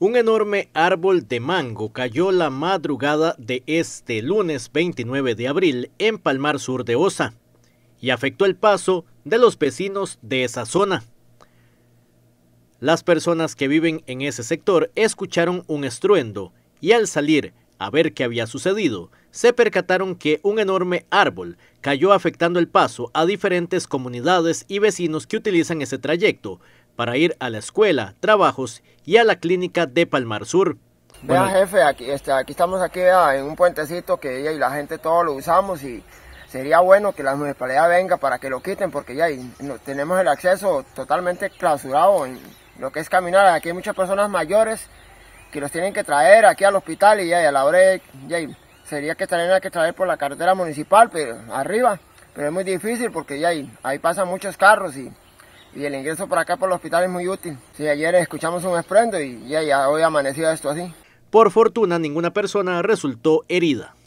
Un enorme árbol de mango cayó la madrugada de este lunes 29 de abril en Palmar Sur de Osa y afectó el paso de los vecinos de esa zona. Las personas que viven en ese sector escucharon un estruendo y al salir a ver qué había sucedido, se percataron que un enorme árbol cayó afectando el paso a diferentes comunidades y vecinos que utilizan ese trayecto para ir a la escuela, trabajos y a la clínica de Palmar Sur. Bueno. Vea, jefe, aquí, este, aquí estamos aquí en un puentecito que ella y la gente todos lo usamos y sería bueno que la municipalidad venga para que lo quiten porque ya tenemos el acceso totalmente clausurado en lo que es caminar. Aquí hay muchas personas mayores que los tienen que traer aquí al hospital y ya a la hora de, ya, sería que tendrían que traer por la carretera municipal, pero arriba, pero es muy difícil porque ya hay ahí pasan muchos carros y y el ingreso por acá por el hospital es muy útil. Si ayer escuchamos un esprendo y ya, ya hoy amaneció esto así. Por fortuna, ninguna persona resultó herida.